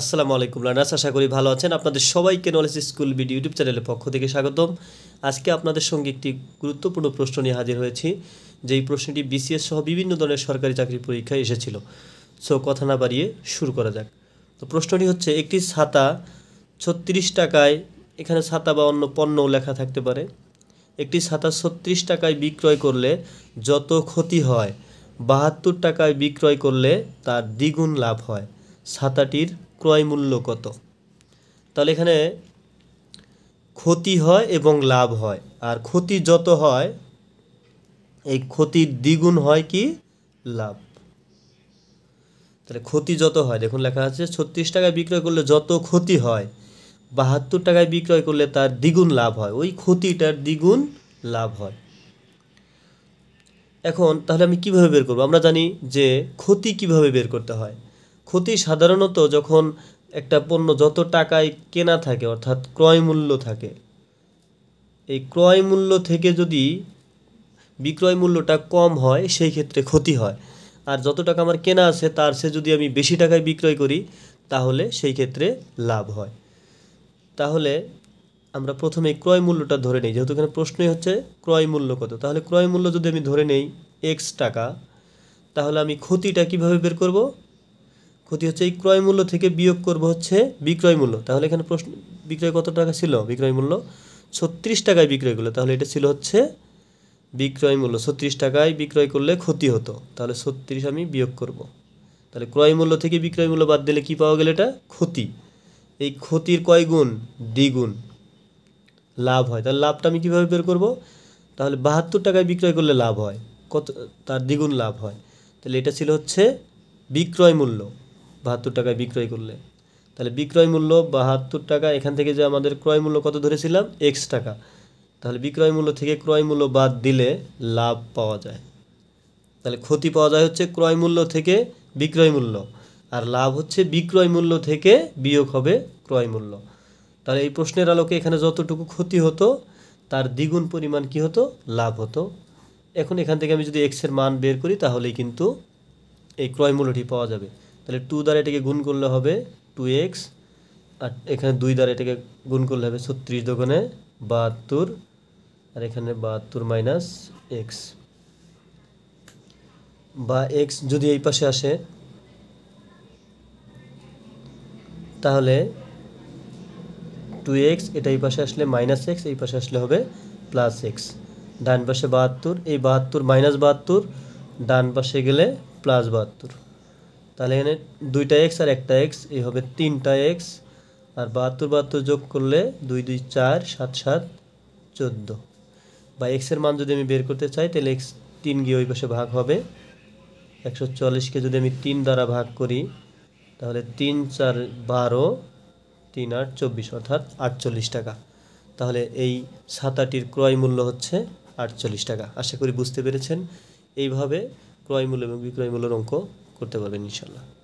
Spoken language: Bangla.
আসসালামু আলাইকুম লার্নার্স আশা করি ভালো আছেন আপনাদের সবাইকে নলেজ স্কুল বিডি ইউটিউব চ্যানেলের পক্ষ থেকে স্বাগতম আজকে আপনাদের সঙ্গে একটি গুরুত্বপূর্ণ প্রশ্ন নিয়ে হাজির হয়েছি যেই প্রশ্নটি বিসিএস সহ বিভিন্ন ধরনের সরকারি চাকরির পরীক্ষায় এসেছিল সো কথা না বাড়িয়ে শুরু করা যাক তো প্রশ্নটি হচ্ছে একটি ছাতা ছত্রিশ টাকায় এখানে ছাতা বা অন্য পণ্যও লেখা থাকতে পারে একটি ছাতা ছত্রিশ টাকায় বিক্রয় করলে যত ক্ষতি হয় বাহাত্তর টাকায় বিক্রয় করলে তার দ্বিগুণ লাভ হয় ছাতাটির ক্রয় মূল্য কত তাহলে এখানে ক্ষতি হয় এবং লাভ হয় আর ক্ষতি যত হয় এই ক্ষতির দ্বিগুণ হয় কি লাভ তাহলে ক্ষতি যত হয় দেখুন লেখা আছে ছত্রিশ টাকায় বিক্রয় করলে যত ক্ষতি হয় বাহাত্তর টাকায় বিক্রয় করলে তার দ্বিগুণ লাভ হয় ওই ক্ষতিটার দ্বিগুণ লাভ হয় এখন তাহলে আমি কিভাবে বের করব আমরা জানি যে ক্ষতি কিভাবে বের করতে হয় ক্ষতি সাধারণত যখন একটা পণ্য যত টাকায় কেনা থাকে অর্থাৎ ক্রয় মূল্য থাকে এই ক্রয় মূল্য থেকে যদি বিক্রয় মূল্যটা কম হয় সেই ক্ষেত্রে ক্ষতি হয় আর যত টাকা আমার কেনা আছে তার সে যদি আমি বেশি টাকায় বিক্রয় করি তাহলে সেই ক্ষেত্রে লাভ হয় তাহলে আমরা প্রথমে ক্রয় মূল্যটা ধরে নিই যেহেতু এখানে প্রশ্নই হচ্ছে ক্রয় মূল্য কত তাহলে ক্রয় মূল্য যদি আমি ধরে নেই এক্স টাকা তাহলে আমি ক্ষতিটা কিভাবে বের করব ক্ষতি হচ্ছে এই ক্রয় মূল্য থেকে বিয়োগ করব হচ্ছে বিক্রয় মূল্য তাহলে এখানে প্রশ্ন বিক্রয় কত টাকা ছিল বিক্রয় মূল্য ছত্রিশ টাকায় বিক্রয় করলে তাহলে এটা ছিল হচ্ছে বিক্রয় মূল্য ছত্রিশ টাকায় বিক্রয় করলে ক্ষতি হতো তাহলে ছত্রিশ আমি বিয়োগ করব। তাহলে ক্রয় মূল্য থেকে বিক্রয় মূল্য বাদ দিলে কি পাওয়া গেলে এটা ক্ষতি এই ক্ষতির কয় গুণ দ্বিগুণ লাভ হয় তাহলে লাভটা আমি কীভাবে বের করব তাহলে বাহাত্তর টাকায় বিক্রয় করলে লাভ হয় কত তার দ্বিগুণ লাভ হয় তাহলে এটা ছিল হচ্ছে বিক্রয় মূল্য বাহাত্তর টাকায় বিক্রয় করলে তাহলে বিক্রয় মূল্য বাহাত্তর টাকা এখান থেকে যে আমাদের ক্রয় মূল্য কত ধরেছিলাম এক্স টাকা তাহলে বিক্রয় মূল্য থেকে ক্রয় মূল্য বাদ দিলে লাভ পাওয়া যায় তাহলে ক্ষতি পাওয়া যায় হচ্ছে ক্রয় মূল্য থেকে বিক্রয় মূল্য আর লাভ হচ্ছে বিক্রয় মূল্য থেকে বিয়োগ হবে ক্রয় মূল্য তাহলে এই প্রশ্নের আলোকে এখানে যতটুকু ক্ষতি হতো তার দ্বিগুণ পরিমাণ কি হতো লাভ হতো এখন এখান থেকে আমি যদি এক্সের মান বের করি তাহলেই কিন্তু এই ক্রয় মূল্যটি পাওয়া যাবে তাহলে টু দ্বারা এটাকে গুণ করলে হবে টু এক্স আর এখানে দুই দ্বারা এটাকে গুণ করলে হবে ছত্রিশ দোকানে বাহাত্তর আর এখানে বাহাত্তর মাইনাস এক্স বা এক্স যদি এই পাশে আসে তাহলে টু এক্স এটা এই পাশে আসলে মাইনাস এক্স এই পাশে আসলে হবে প্লাস এক্স ডান পাশে বাহাত্তর এই বাহাত্তর মাইনাস বাহাত্তর ডান পাশে গেলে প্লাস বাহাত্তর তাহলে এখানে দুইটা এক্স আর একটা এক্স এই হবে তিনটা এক্স আর বাহাত্তর বাহাত্তর যোগ করলে দুই দুই চার সাত সাত চোদ্দো বা এক্সের মান যদি আমি বের করতে চাই তাহলে এক্স তিন গিয়ে ওই পাশে ভাগ হবে একশো চল্লিশকে যদি আমি তিন দ্বারা ভাগ করি তাহলে তিন চার বারো তিন আট চব্বিশ অর্থাৎ আটচল্লিশ টাকা তাহলে এই ছাতাটির ক্রয় মূল্য হচ্ছে আটচল্লিশ টাকা আশা করি বুঝতে পেরেছেন এইভাবে ক্রয় মূল্য এবং বিক্রয় মূল্যের অঙ্ক করতে পারবেন ইনশাল্লাহ